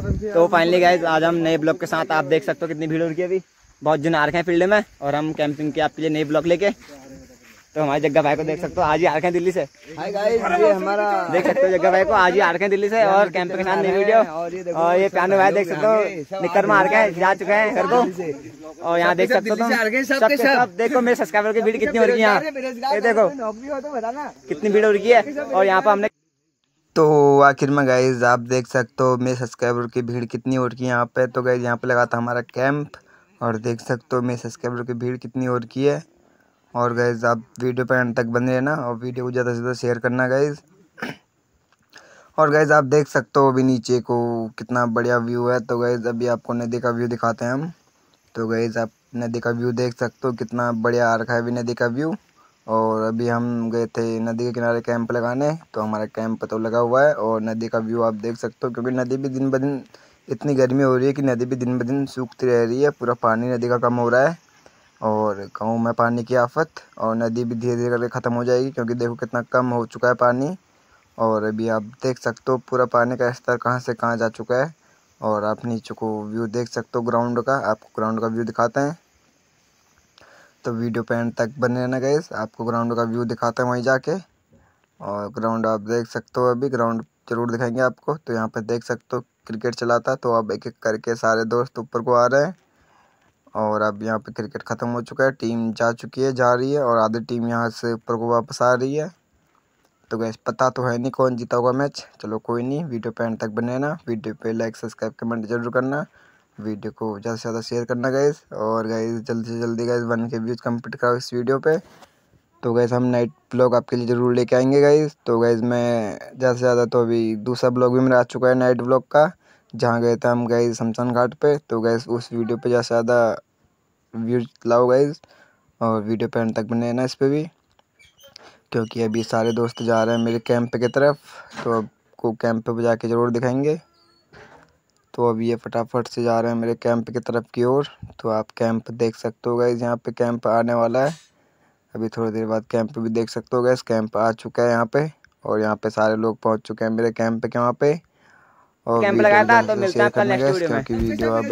तो finally guys आज हम नए ब्लॉग के साथ आप देख सकते हो कितनी भीड़ उड़की अभी बहुत जन आ रखे हैं फील्ड में और हम कैंपिंग के आपके लिए नए ब्लॉग लेके तो हमारे जग्गा भाई को देख सकते हो आज ही आ रखे हैं दिल्ली से हाय ये हमारा देख सकते हो जग्गा भाई को आज ही आ रखे हैं दिल्ली से और कैंपिंग के साथ नई वीडियो और ये प्यानो भाई देख सकते हो निकर रखे हैं जा चुके हैं घर को और यहाँ देख सकते हो सब देखो मेरे सब्सक्राइबर की भीड़ कितनी हो रही है यहाँ देखो तो कितनी भीड़ हो रही है और यहाँ पर हमने तो आखिर में गाइज आप देख सकते हो मेरे सब्सक्राइबर की भीड़ कितनी हो रखी है यहाँ पे तो गाइज यहाँ पे लगा था हमारा कैंप और देख सकते हो मेरे सब्सक्राइबर की भीड़ कितनी हो रखी है और गाइज आप वीडियो पर अंत तक बने रहना और वीडियो को ज़्यादा से ज़्यादा शेयर करना गाइज और गाइज आप देख सकते हो अभी नीचे को कितना बढ़िया व्यू है तो गाइज अभी आपको नदी का व्यू दिखाते हैं हम तो गाइज आप नदी का व्यू देख सकते हो कितना बढ़िया आ रखा है अभी नदी का व्यू और अभी हम गए थे नदी के किनारे कैंप लगाने तो हमारा कैंप तो लगा हुआ है और नदी का व्यू आप देख सकते हो क्योंकि नदी भी दिन ब दिन इतनी गर्मी हो रही है कि नदी भी दिन ब दिन सूखती रह रही है पूरा पानी नदी का कम हो रहा है और गाँव में पानी की आफत और नदी भी धीरे धीरे करके ख़त्म हो जाएगी क्योंकि देखो कितना कम हो चुका है पानी और अभी आप देख सकते हो पूरा पानी का स्तर कहाँ से कहाँ जा चुका है और आप नीचे को व्यू देख सकते हो ग्राउंड का आपको ग्राउंड का व्यू दिखाते हैं तो वीडियो पे एंड तक बने रहना गए आपको ग्राउंड का व्यू दिखाते हैं वहीं जाके और ग्राउंड आप देख सकते हो अभी ग्राउंड जरूर दिखाएंगे आपको तो यहाँ पर देख सकते हो क्रिकेट चला था तो अब एक एक करके सारे दोस्त ऊपर को आ रहे हैं और अब यहाँ पे क्रिकेट ख़त्म हो चुका है टीम जा चुकी है जा रही है और आधी टीम यहाँ से ऊपर को वापस आ रही है तो गैस पता तो है नहीं कौन जीता होगा मैच चलो कोई नहीं वीडियो पे एंड तक बने ना वीडियो पे लाइक सब्सक्राइब कमेंट जरूर करना वीडियो को ज़्यादा से ज़्यादा शेयर करना गैस और गाइज़ जल्दी से जल्दी guys one K views complete कराओ इस वीडियो पे तो गैस हम नाइट ब्लॉग आपके लिए ज़रूर लेके आएंगे गाइज तो गाइज़ मैं ज़्यादा से ज़्यादा तो अभी दूसरा ब्लॉग भी मेरा आ चुका है नाइट ब्लॉग का जहाँ गए थे हम गए शमशान घाट पर तो गैस उस वीडियो पर ज़्यादा से ज़्यादा व्यूज लाओ गाइज़ और वीडियो पर एंड तक बने ना इस पर भी क्योंकि अभी सारे दोस्त जा रहे हैं मेरे कैंप की तरफ तो आपको कैंप पर जाके ज़रूर दिखाएंगे तो अब ये फटाफट से जा रहे हैं मेरे कैंप की तरफ की ओर तो आप कैंप देख सकते हो गए यहाँ पे कैंप आने वाला है अभी थोड़ी देर बाद कैंप भी देख सकते हो गए कैंप आ चुका है यहाँ पे और यहाँ पे सारे लोग पहुँच चुके हैं मेरे कैंप के वहाँ पे और कैंप लगाया था तो मिलता है क्योंकि वीडियो अब